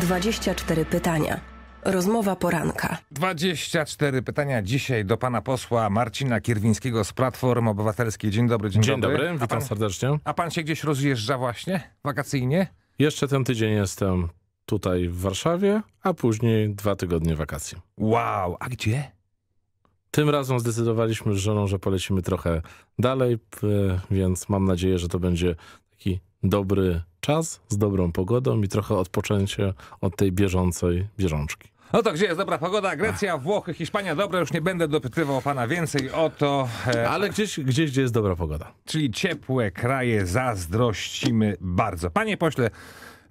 24 pytania. Rozmowa poranka. 24 pytania dzisiaj do pana posła Marcina Kierwińskiego z Platformy Obywatelskiej. Dzień dobry, dzień, dzień dobry. dobry. Witam pan, serdecznie. A pan się gdzieś rozjeżdża właśnie wakacyjnie? Jeszcze ten tydzień jestem tutaj w Warszawie, a później dwa tygodnie wakacji. Wow, a gdzie? Tym razem zdecydowaliśmy z żoną, że polecimy trochę dalej, więc mam nadzieję, że to będzie taki dobry czas z dobrą pogodą i trochę odpoczęcie od tej bieżącej bieżączki. No to gdzie jest dobra pogoda? Grecja, Włochy, Hiszpania. Dobra, już nie będę dopytywał pana więcej o to. E, Ale gdzieś, gdzieś, gdzie jest dobra pogoda. Czyli ciepłe kraje zazdrościmy bardzo. Panie pośle,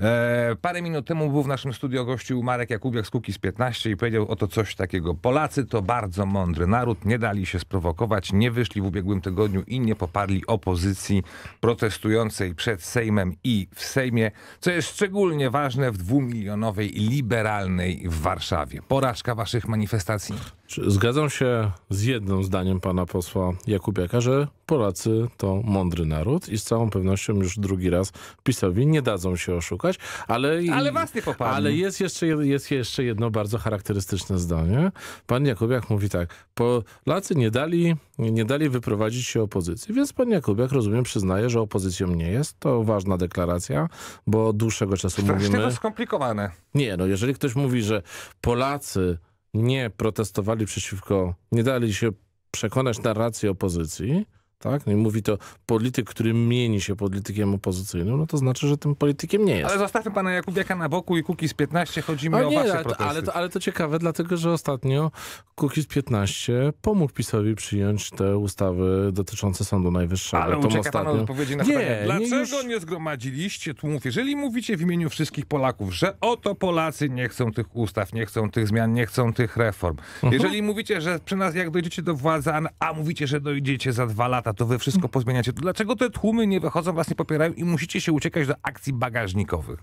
E, parę minut temu był w naszym studio gościu Marek Jakubiak z z 15 i powiedział o to coś takiego. Polacy to bardzo mądry naród, nie dali się sprowokować, nie wyszli w ubiegłym tygodniu i nie poparli opozycji protestującej przed Sejmem i w Sejmie, co jest szczególnie ważne w dwumilionowej liberalnej w Warszawie. Porażka waszych manifestacji? Zgadzam się z jednym zdaniem pana posła Jakubiaka, że Polacy to mądry naród i z całą pewnością już drugi raz PiSowi nie dadzą się oszukać, ale... Ale was nie Ale jest jeszcze, jest jeszcze jedno bardzo charakterystyczne zdanie. Pan Jakubiak mówi tak, Polacy nie dali, nie dali wyprowadzić się opozycji, więc pan Jakubiak, rozumiem, przyznaje, że opozycją nie jest. To ważna deklaracja, bo dłuższego czasu Strasznie mówimy... To skomplikowane. Nie, no jeżeli ktoś mówi, że Polacy nie protestowali przeciwko, nie dali się przekonać narracji opozycji, tak? No i mówi to polityk, który mieni się politykiem opozycyjnym, no to znaczy, że tym politykiem nie jest. Ale zostawmy pana Jakubiaka na boku i Kukiz 15, chodzi mi o nie, wasze ale, Ale to, ale to ciekawe, dlatego, że ostatnio Kukiz 15 pomógł PiSowi przyjąć te ustawy dotyczące Sądu Najwyższego. Ale Tą ucieka ostatnio... pan odpowiedzi na nie, pytanie. Dlaczego nie, nie zgromadziliście tłumów? Jeżeli mówicie w imieniu wszystkich Polaków, że oto Polacy nie chcą tych ustaw, nie chcą tych zmian, nie chcą tych reform. Mhm. Jeżeli uh -huh. mówicie, że przy nas jak dojdziecie do władzy, a mówicie, że dojdziecie za dwa lata, to wy wszystko pozmieniacie. To dlaczego te tłumy nie wychodzą, was nie popierają i musicie się uciekać do akcji bagażnikowych?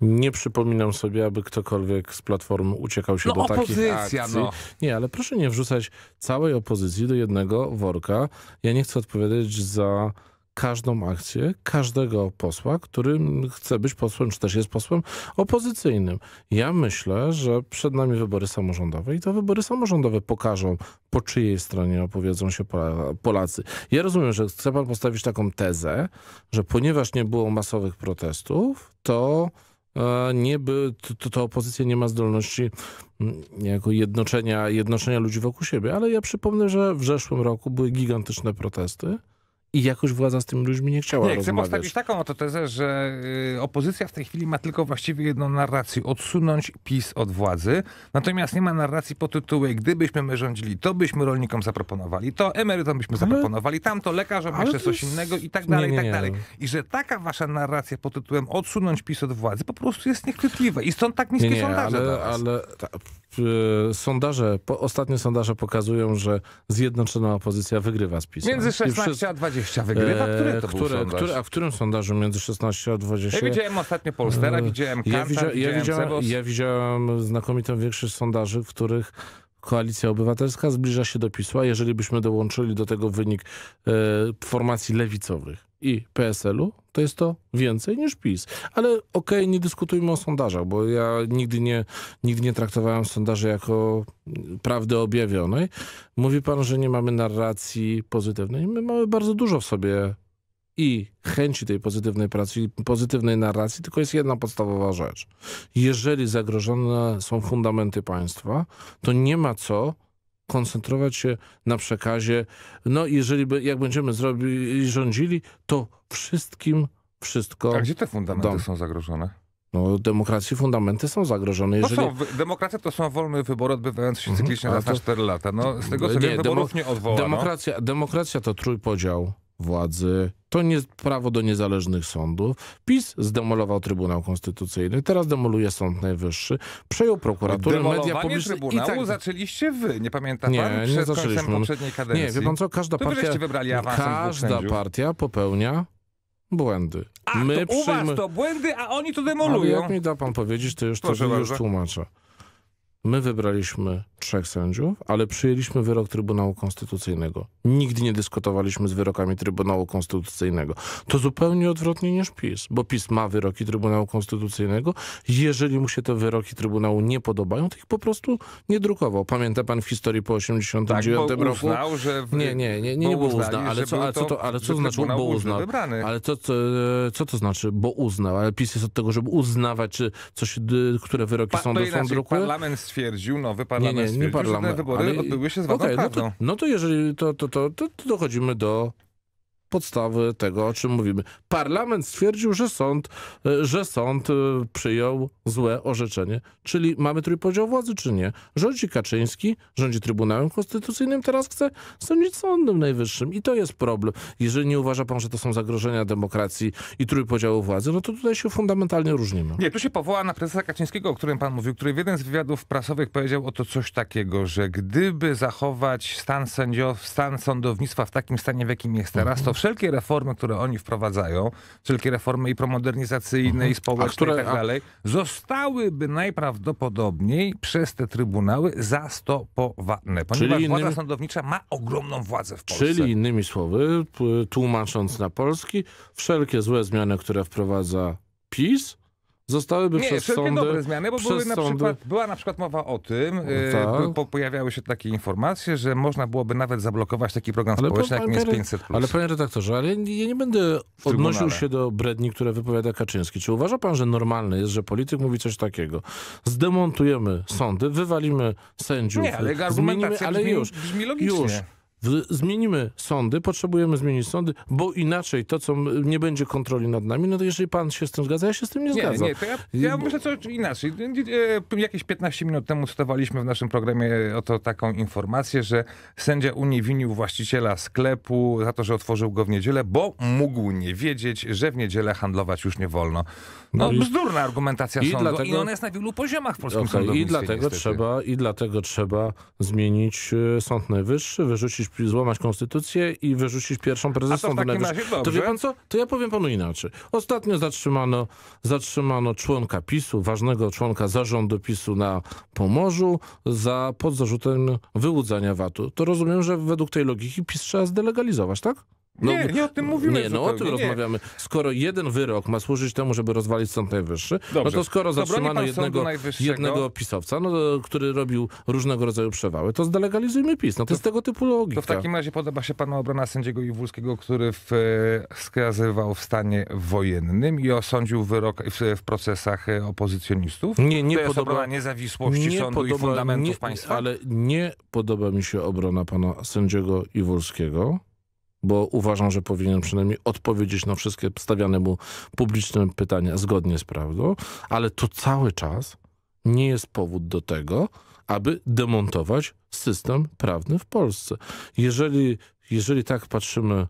Nie przypominam sobie, aby ktokolwiek z platform uciekał się no, do opozycja, takich akcji. No. Nie, ale proszę nie wrzucać całej opozycji do jednego worka. Ja nie chcę odpowiadać za każdą akcję każdego posła, który chce być posłem, czy też jest posłem opozycyjnym. Ja myślę, że przed nami wybory samorządowe i to wybory samorządowe pokażą, po czyjej stronie opowiedzą się Polacy. Ja rozumiem, że chce pan postawić taką tezę, że ponieważ nie było masowych protestów, to e, nie by, to, to opozycja nie ma zdolności mm, jako jednoczenia, jednoczenia ludzi wokół siebie. Ale ja przypomnę, że w zeszłym roku były gigantyczne protesty i jakoś władza z tym ludźmi nie chciała nie, rozmawiać. Chcę postawić taką oto tezę, że y, opozycja w tej chwili ma tylko właściwie jedną narrację. Odsunąć PiS od władzy. Natomiast nie ma narracji pod tytułem gdybyśmy my rządzili, to byśmy rolnikom zaproponowali, to emerytom byśmy zaproponowali, tamto lekarzom ale jeszcze coś innego i tak dalej, tak nie, nie, i tak dalej. I że taka wasza narracja pod tytułem odsunąć PiS od władzy po prostu jest niechwytliwa. I stąd tak niskie nie, nie, sondaże ale, ale e, sondaże, po, ostatnie sondaże pokazują, że zjednoczona opozycja wygrywa z PiS. Między 16 a 20. 20 wygrywa? E, które to które, był które, A w którym sondażu między 16 a 20? Ja widziałem ostatnio Polstera, e, widziałem Kanta, ja, widzia, ja widziałem, widziałem ja widziałem znakomitą większość sondaży, w których Koalicja Obywatelska zbliża się do PiSu, a jeżeli byśmy dołączyli do tego wynik e, formacji lewicowych, i PSL-u, to jest to więcej niż PiS. Ale okej, okay, nie dyskutujmy o sondażach, bo ja nigdy nie, nigdy nie traktowałem sondaży jako prawdy objawionej. Mówi pan, że nie mamy narracji pozytywnej. My mamy bardzo dużo w sobie i chęci tej pozytywnej pracy i pozytywnej narracji, tylko jest jedna podstawowa rzecz. Jeżeli zagrożone są fundamenty państwa, to nie ma co koncentrować się na przekazie. No jeżeli by, jak będziemy zrobili, rządzili, to wszystkim wszystko... A gdzie te fundamenty dom. są zagrożone? No, demokracji fundamenty są zagrożone. Jeżeli... No są, demokracja to są wolne wybory odbywające się mhm, cyklicznie mhm, raz to... na 4 lata. No, z tego co nie, wiem, wyborów nie odwołano. Demokracja, demokracja to trójpodział władzy. To nie prawo do niezależnych sądów. PiS zdemolował Trybunał Konstytucyjny, teraz demoluje Sąd Najwyższy, przejął prokuraturę, media publiczne. Trybunału i tak... zaczęliście wy, nie pamiętam nie, pan, przed nie zaczęliśmy. poprzedniej kadencji. Nie, wie pan co, każda partia, wybrali każda partia popełnia błędy. A, My to u was to błędy, a oni to demolują. Ale jak mi da pan powiedzieć, to już, to, już tłumaczę. My wybraliśmy trzech sędziów, ale przyjęliśmy wyrok Trybunału Konstytucyjnego. Nigdy nie dyskutowaliśmy z wyrokami Trybunału Konstytucyjnego. To zupełnie odwrotnie niż PiS, bo PiS ma wyroki Trybunału Konstytucyjnego. Jeżeli mu się te wyroki Trybunału nie podobają, to ich po prostu nie drukował. Pamięta pan w historii po 89 tak, roku? Uznał, że w... Nie, nie, nie, nie, nie bo uznał, ale co, ale co to, ale co to znaczy, bo uznał? Ale to, co, e, co to znaczy, bo uznał? Ale PiS jest od tego, żeby uznawać, czy coś, które wyroki pa, sądu są drukuje? Parlament stwierdził, nowy parlament nie, nie, nie, nie parlament. Wybory ale... odbyły się z okay, no, to, no to jeżeli to, to, to, to, dochodzimy do podstawy tego, o czym mówimy. Parlament stwierdził, że sąd, e, że sąd e, przyjął złe orzeczenie. Czyli mamy trójpodział władzy, czy nie? Rządzi Kaczyński, rządzi Trybunałem Konstytucyjnym, teraz chce sądzić Sądem Najwyższym. I to jest problem. Jeżeli nie uważa pan, że to są zagrożenia demokracji i trójpodziału władzy, no to tutaj się fundamentalnie różnimy. Nie, tu się powoła na prezesa Kaczyńskiego, o którym pan mówił, który w jeden z wywiadów prasowych powiedział o to coś takiego, że gdyby zachować stan, sędziów, stan sądownictwa w takim stanie, w jakim jest teraz, to wszelkie reformy, które oni wprowadzają, wszelkie reformy i promodernizacyjne, mhm. i społeczne, które, i tak dalej, a... zostałyby najprawdopodobniej przez te trybunały zastopowane. Ponieważ władza sądownicza ma ogromną władzę w Polsce. Czyli innymi słowy, tłumacząc na polski, wszelkie złe zmiany, które wprowadza PiS, zostałyby nie, przez sądy... dobre zmiany, bo były na przykład, była na przykład mowa o tym, y, no tak. po, pojawiały się takie informacje, że można byłoby nawet zablokować taki program ale społeczny, pan, jak jest 500+. Ale panie redaktorze, ale ja nie będę odnosił się do bredni, które wypowiada Kaczyński. Czy uważa pan, że normalne jest, że polityk mówi coś takiego? Zdemontujemy sądy, wywalimy sędziów, nie, ale zmienimy, ale już, brzmi logicznie. już zmienimy sądy, potrzebujemy zmienić sądy, bo inaczej to, co nie będzie kontroli nad nami, no to jeżeli pan się z tym zgadza, ja się z tym nie, nie zgadzam. Nie, to ja, ja myślę co inaczej. Y, y, y, jakieś 15 minut temu cytowaliśmy w naszym programie o to taką informację, że sędzia uniewinił właściciela sklepu za to, że otworzył go w niedzielę, bo mógł nie wiedzieć, że w niedzielę handlować już nie wolno. No, no bzdurna argumentacja i sądu dlatego, i ona jest na wielu poziomach w polskim okay, sądownictwie. I dlatego, trzeba, I dlatego trzeba zmienić Sąd Najwyższy, wyrzucić złamać konstytucję i wyrzucić pierwszą prezesą. To wie pan co? To ja powiem panu inaczej. Ostatnio zatrzymano, zatrzymano członka PiSu, ważnego członka zarządu PiSu na Pomorzu za pod zarzutem wyłudzania VAT-u. To rozumiem, że według tej logiki PiS trzeba zdelegalizować, tak? No, nie, nie o tym mówimy. Nie, no o tym nie. rozmawiamy. Skoro jeden wyrok ma służyć temu, żeby rozwalić Sąd Najwyższy, no Dobrze. no to skoro zatrzymano jednego, jednego pisowca, no, który robił różnego rodzaju przewały, to zdelegalizujmy PiS. No to, to jest tego typu logika. To w takim razie podoba się panu obrona sędziego Iwulskiego, który w, e, skazywał w stanie wojennym i osądził wyrok w, w procesach e, opozycjonistów? Nie, nie to jest podoba, obrona niezawisłości nie sądu podoba, i fundamentów nie, państwa? Ale nie podoba mi się obrona pana sędziego Iwulskiego bo uważam, że powinien przynajmniej odpowiedzieć na wszystkie stawiane mu publiczne pytania zgodnie z prawdą, ale to cały czas nie jest powód do tego, aby demontować system prawny w Polsce. Jeżeli, jeżeli tak patrzymy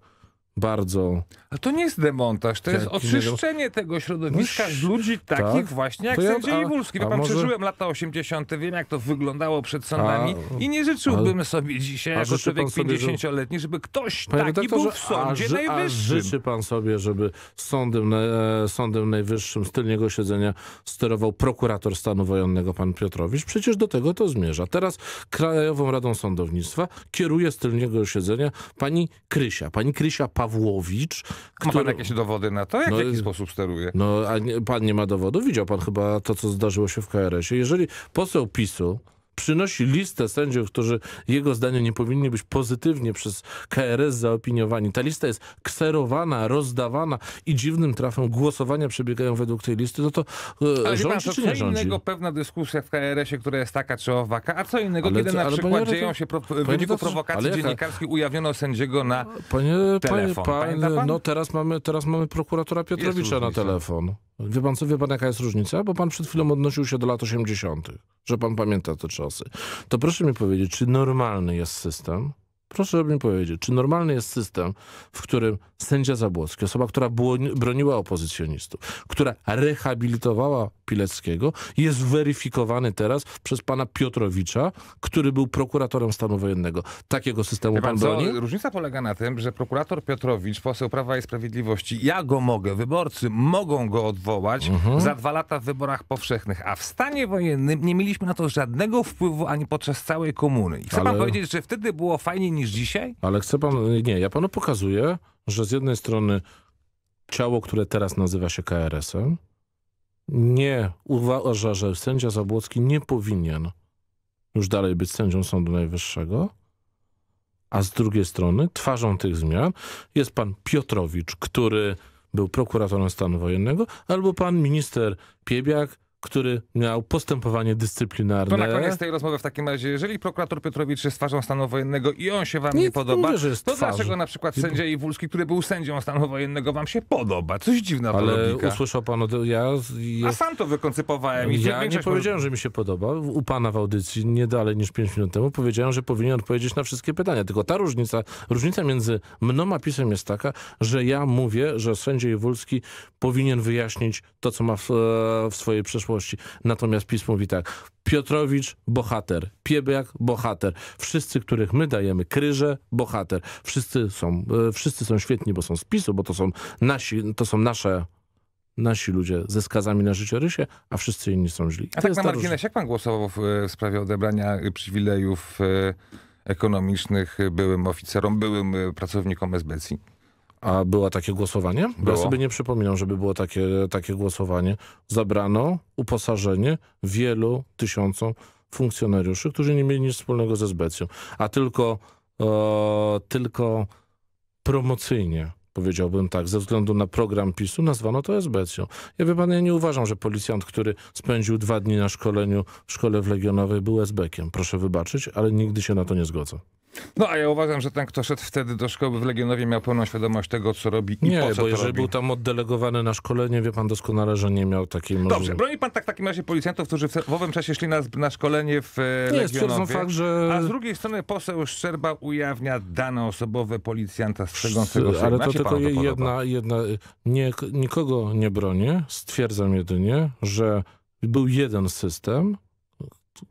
bardzo... A to nie jest demontaż, to jest oczyszczenie tego no środowiska z ludzi takich tak? właśnie jak ja, sędzia Iwulski. Ja pan może... przeżyłem lata 80., wiem jak to wyglądało przed sądami a, i nie życzyłbym a, sobie dzisiaj, jako człowiek 50-letni, żeby ktoś taki był w sądzie a, najwyższym. A życzy pan sobie, żeby sądem, e, sądem najwyższym z tylniego siedzenia sterował prokurator stanu wojennego pan Piotrowicz? Przecież do tego to zmierza. Teraz Krajową Radą Sądownictwa kieruje z tylniego siedzenia pani Krysia, pani Krysia Paweł. Pawłowicz. Który... Ma pan jakieś dowody na to? Jak no, w jaki y, sposób steruje? No, a nie, pan nie ma dowodu? Widział pan chyba to, co zdarzyło się w KRS-ie. Jeżeli poseł PiSu przynosi listę sędziów, którzy jego zdaniem nie powinni być pozytywnie przez KRS zaopiniowani. Ta lista jest kserowana, rozdawana i dziwnym trafem głosowania przebiegają według tej listy, no to e, ale rządzi pan, czy nie co rządzi? innego pewna dyskusja w KRS-ie, która jest taka czy owaka, a co innego, ale, kiedy na przykład panie, dzieją się pro, w wyniku to, prowokacji dziennikarskiej ujawniono sędziego na panie, telefon. Panie, panie, no teraz mamy, teraz mamy prokuratora Piotrowicza na telefon. Wie pan co, wie pan jaka jest różnica? Bo pan przed chwilą odnosił się do lat 80., że pan pamięta te czasy. To proszę mi powiedzieć, czy normalny jest system? Proszę mi powiedzieć, czy normalny jest system, w którym sędzia Zabłocki, osoba, która broniła opozycjonistów, która rehabilitowała Pileckiego, jest weryfikowany teraz przez pana Piotrowicza, który był prokuratorem stanu wojennego. Takiego systemu pan, pan broni? Różnica polega na tym, że prokurator Piotrowicz, poseł Prawa i Sprawiedliwości, ja go mogę, wyborcy mogą go odwołać mhm. za dwa lata w wyborach powszechnych, a w stanie wojennym nie mieliśmy na to żadnego wpływu ani podczas całej komuny. I chce Ale... pan powiedzieć, że wtedy było fajniej niż dzisiaj? Ale chce pan, nie, ja panu pokazuję, że z jednej strony ciało, które teraz nazywa się KRS-em, nie uważa, że sędzia Zabłocki nie powinien już dalej być sędzią Sądu Najwyższego, a z drugiej strony twarzą tych zmian jest pan Piotrowicz, który był prokuratorem stanu wojennego, albo pan minister Piebiak, który miał postępowanie dyscyplinarne. To na koniec tej rozmowy w takim razie, jeżeli prokurator Piotrowicz jest twarzą stanu wojennego i on się wam nie, nie podoba, mówię, to twarzy. dlaczego na przykład sędzia Iwulski, który był sędzią stanu wojennego, wam się podoba? Coś dziwna Ale pologika. usłyszał pan, od... ja... ja... A sam to wykoncypowałem. I ja nie powiedziałem, że mi się podoba. U pana w audycji nie dalej niż 5 minut temu powiedziałem, że powinien odpowiedzieć na wszystkie pytania. Tylko ta różnica, różnica między mną a pisem jest taka, że ja mówię, że sędzia Iwulski powinien wyjaśnić to, co ma w, e, w swojej przeszłości całości. Natomiast PiS mówi tak, Piotrowicz bohater, Piebiak bohater, wszyscy, których my dajemy, Kryże bohater, wszyscy są, e, wszyscy są świetni, bo są z PiSu, bo to są, nasi, to są nasze nasi ludzie ze skazami na życiorysie, a wszyscy inni są źli. A to tak na marginesie, jak pan głosował w, e, w sprawie odebrania e, przywilejów ekonomicznych byłym oficerom, byłym pracownikom SBC? A było takie głosowanie? Było. Ja sobie nie przypominam, żeby było takie, takie głosowanie. Zabrano uposażenie wielu tysiącom funkcjonariuszy, którzy nie mieli nic wspólnego ze Zbecją, a tylko, e, tylko promocyjnie powiedziałbym tak, ze względu na program PiSu nazwano to esbecją. Ja wie pan, ja nie uważam, że policjant, który spędził dwa dni na szkoleniu w szkole w Legionowej był SBC-iem. Proszę wybaczyć, ale nigdy się na to nie zgodzę. No a ja uważam, że ten, kto szedł wtedy do szkoły w Legionowie miał pełną świadomość tego, co robi i nie, po co bo jeżeli robi. był tam oddelegowany na szkolenie, wie pan doskonale, że nie miał takiej możliwości. Dobrze, broni pan tak w takim razie policjantów, którzy w owym czasie szli na, na szkolenie w e, nie, Legionowie. Fakt, że... A z drugiej strony poseł Szczerba ujawnia dane osobowe policjanta strzegącego Szcz... Ale to tylko to jedna, jedna nie, nikogo nie bronię, stwierdzam jedynie, że był jeden system,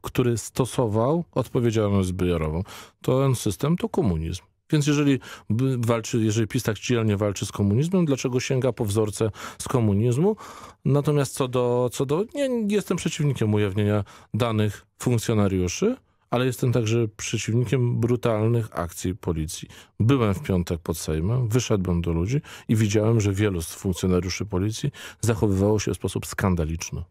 który stosował odpowiedzialność zbiorową. Ten system to komunizm. Więc jeżeli walczy, jeżeli PiS tak dzielnie walczy z komunizmem, dlaczego sięga po wzorce z komunizmu? Natomiast co do, co do nie, jestem przeciwnikiem ujawnienia danych funkcjonariuszy, ale jestem także przeciwnikiem brutalnych akcji policji. Byłem w piątek pod Sejmem, wyszedłem do ludzi i widziałem, że wielu z funkcjonariuszy policji zachowywało się w sposób skandaliczny.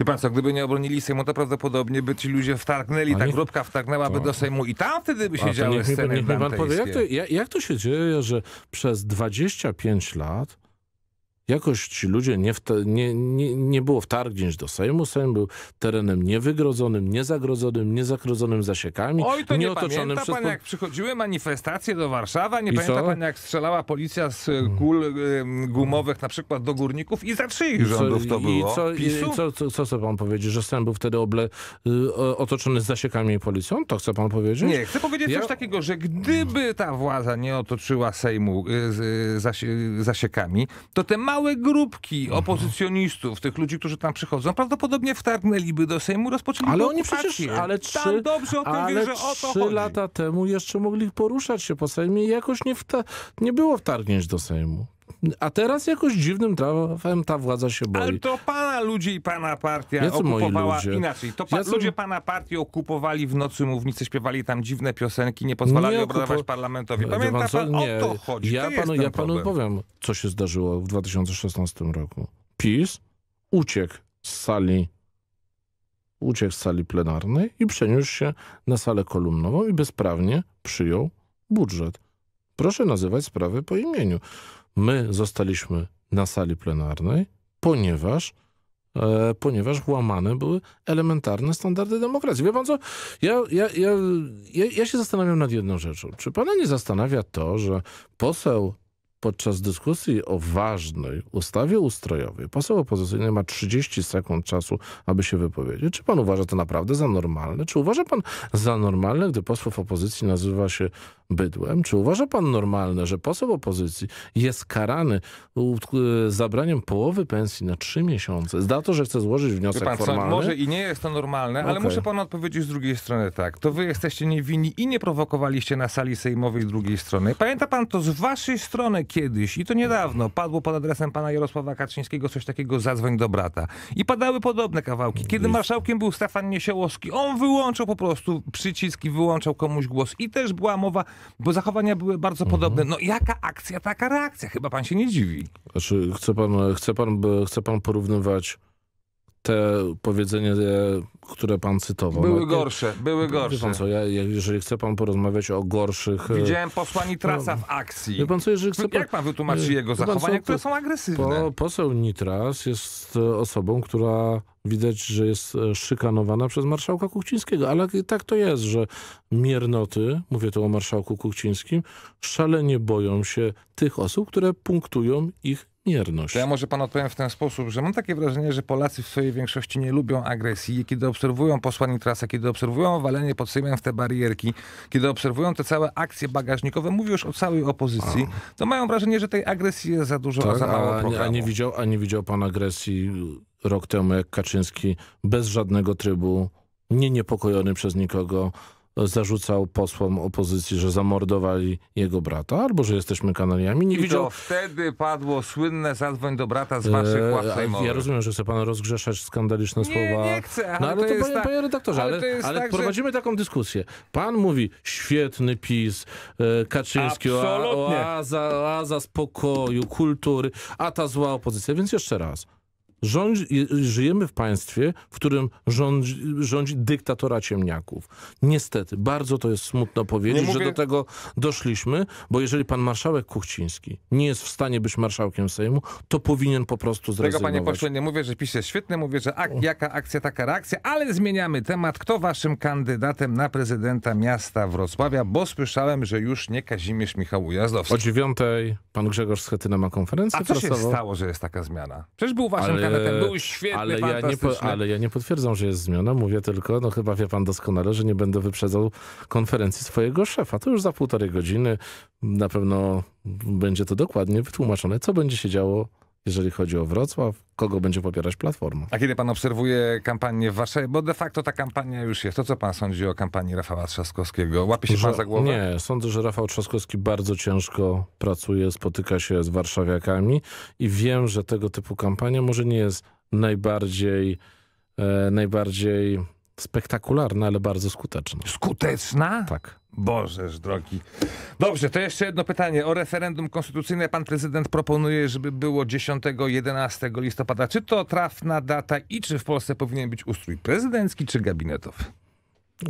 Wie pan co, gdyby nie obronili Sejmu, to prawdopodobnie by ci ludzie wtargnęli, ta nie... grupka wtargnęłaby to... do Sejmu i tam wtedy by się A, działy sceny niech pan powie, jak to, jak, jak to się dzieje, że przez 25 lat Jakoś ci ludzie nie, nie, nie, nie było wtargnięć do Sejmu. Sejm był terenem niewygrodzonym, niezagrodzonym, niezakrodzonym zasiekami. Oj, to nie, pamięta przez... pan, jak przychodziły manifestacje do Warszawa, nie I pamięta co? pan, jak strzelała policja z e, mm. kul e, gumowych na przykład do górników i za czyich rządów to było? I co, i co, co, co chce pan powiedzieć, że Sejm był wtedy oble, y, otoczony zasiekami i policją? To chce pan powiedzieć? Nie, chcę powiedzieć ja... coś takiego, że gdyby ta władza nie otoczyła Sejmu y, y, zasi zasiekami, to te ma małe grupki opozycjonistów, tych ludzi, którzy tam przychodzą, prawdopodobnie wtargnęliby do Sejmu, rozpoczęliby Ale oni okupację. przecież, ale tak, trzy, dobrze o tym ale wie, że o to lata temu jeszcze mogli poruszać się po Sejmie i jakoś nie, wta- nie było wtargnięć do Sejmu. A teraz jakoś dziwnym trafem ta władza się boi. Ale to pana ludzi i pana partia Jacy okupowała ludzie? inaczej. To pa Jacy... ludzie pana partii okupowali w nocy mównicy, śpiewali tam dziwne piosenki, nie pozwalali nie obradować okupo... parlamentowi. Pamięta pan, pan nie. o to chodzi. Ja, panu, ja panu powiem, co się zdarzyło w 2016 roku. PiS uciekł z sali uciekł z sali plenarnej i przeniósł się na salę kolumnową i bezprawnie przyjął budżet. Proszę nazywać sprawy po imieniu. My zostaliśmy na sali plenarnej, ponieważ e, ponieważ łamane były elementarne standardy demokracji. Wie pan co, ja, ja, ja, ja, się zastanawiam nad jedną rzeczą. Czy pana nie zastanawia to, że poseł podczas dyskusji o ważnej ustawie ustrojowej poseł opozycyjny ma 30 sekund czasu, aby się wypowiedzieć. Czy pan uważa to naprawdę za normalne? Czy uważa pan za normalne, gdy posłów opozycji nazywa się bydłem? Czy uważa pan normalne, że poseł opozycji jest karany zabraniem połowy pensji na 3 miesiące za to, że chce złożyć wniosek pan, formalny? może i nie jest to normalne, okay. ale muszę panu odpowiedzieć z drugiej strony tak. To wy jesteście niewinni i nie prowokowaliście na sali sejmowej drugiej strony. Pamięta pan to z waszej strony, kiedyś, i to niedawno, padło pod adresem pana Jarosława Kaczyńskiego coś takiego, zadzwoń do brata. I padały podobne kawałki. Kiedy marszałkiem był Stefan Niesiołowski, on wyłączał po prostu przyciski, wyłączał komuś głos. I też była mowa, bo zachowania były bardzo mhm. podobne. No jaka akcja, taka reakcja? Chyba pan się nie dziwi. Znaczy, chce pan, chce pan, chce pan porównywać te powiedzenie, które pan cytował. Były no, gorsze, były gorsze. pan co, ja, jeżeli chce pan porozmawiać o gorszych... E, Widziałem posła Nitrasa no, w akcji. pan co, jeżeli chce no, pan... Jak pan wytłumaczy e, jego zachowania, co, które są agresywne? Po, poseł Nitras jest e, osobą, która widać, że jest szykanowana przez marszałka Kuchcińskiego, ale tak to jest, że miernoty, mówię tu o marszałku Kuchcińskim, szalenie boją się tych osób, które punktują ich to ja może pan odpowiem w ten sposób, że mam takie wrażenie, że Polacy w swojej większości nie lubią agresji. Kiedy obserwują posłanie trasa, kiedy obserwują walenie pod Sejmem w te barierki, kiedy obserwują te całe akcje bagażnikowe, mówię już o całej opozycji, to mają wrażenie, że tej agresji jest za dużo, tak, za mało a, a nie widział, A nie widział pan agresji rok temu, jak Kaczyński bez żadnego trybu nie niepokojony przez nikogo, zarzucał posłom opozycji, że zamordowali jego brata, albo że jesteśmy kanaliami. Nie I widział... to wtedy padło słynne zadwoń do brata z waszych eee, ław Ja rozumiem, że chce pan rozgrzeszać skandaliczne nie, słowa. Nie, chcę. Ale no, ale to, to panie, tak, panie redaktorze, ale, ale, ale tak, prowadzimy że... taką dyskusję. Pan mówi, świetny PiS, e, Kaczyński, oaza, oaza spokoju, kultury, a ta zła opozycja. Więc jeszcze raz, Rządzi, y, żyjemy w państwie, w którym rządzi, rządzi dyktatora ciemniaków. Niestety, bardzo to jest smutno powiedzieć, mówię... że do tego doszliśmy, bo jeżeli pan marszałek Kuchciński nie jest w stanie być marszałkiem Sejmu, to powinien po prostu zrezygnować. Tego panie pośle nie mówię, że pisze świetne, mówię, że ak jaka akcja, taka reakcja, ale zmieniamy temat. Kto waszym kandydatem na prezydenta miasta Wrocławia? Bo słyszałem, że już nie Kazimierz Michał Ujazdowski. O dziewiątej pan Grzegorz Schetyna ma konferencję A co prasową? się stało, że jest taka zmiana? Przecież był waszym ale kandydatem E, był świetny, ale ja, nie, ale ja nie potwierdzam, że jest zmiana. Mówię tylko, no chyba wie pan doskonale, że nie będę wyprzedzał konferencji swojego szefa. To już za półtorej godziny na pewno będzie to dokładnie wytłumaczone, co będzie się działo jeżeli chodzi o Wrocław, kogo będzie popierać Platforma. A kiedy pan obserwuje kampanię w Warszawie, bo de facto ta kampania już jest, to co pan sądzi o kampanii Rafała Trzaskowskiego? Łapie się że, pan za głowę? Nie, sądzę, że Rafał Trzaskowski bardzo ciężko pracuje, spotyka się z warszawiakami i wiem, że tego typu kampania może nie jest najbardziej, e, najbardziej spektakularna, ale bardzo skuteczna. Skuteczna? Tak. Bożeż drogi. Dobrze, to jeszcze jedno pytanie. O referendum konstytucyjne pan prezydent proponuje, żeby było 10-11 listopada. Czy to trafna data i czy w Polsce powinien być ustrój prezydencki czy gabinetowy?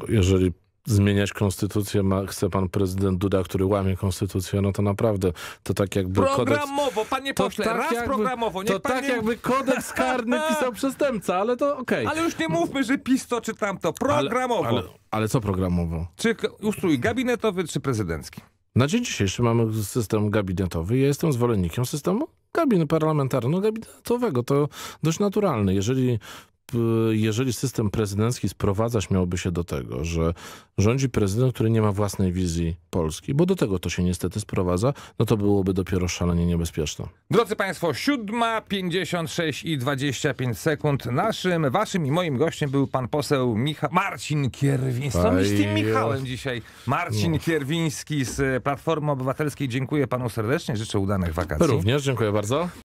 Jeżeli zmieniać konstytucję ma, chce pan prezydent Duda, który łamie konstytucję, no to naprawdę to tak jakby Programowo, kodeks, panie pośle, tak raz jakby, programowo. To tak nie... jakby kodeks karny pisał przestępca, ale to okej. Okay. Ale już nie mówmy, że PiS to czy tamto. Programowo. Ale, ale, ale co programowo? Czy ustrój gabinetowy, czy prezydencki? Na dzień dzisiejszy mamy system gabinetowy. Ja jestem zwolennikiem systemu gabinetu parlamentarno-gabinetowego. To dość naturalne. Jeżeli Y, jeżeli system prezydencki sprowadzać miałby się do tego, że rządzi prezydent, który nie ma własnej wizji Polski, bo do tego to się niestety sprowadza, no to byłoby dopiero szalenie niebezpieczne. Drodzy Państwo, 7.56 i 25 sekund. Naszym, waszym i moim gościem był pan poseł Micha Marcin Kierwiński. Co mi z tym Michałem dzisiaj? Marcin no. Kierwiński z Platformy Obywatelskiej. Dziękuję panu serdecznie. Życzę udanych wakacji. Również, dziękuję bardzo.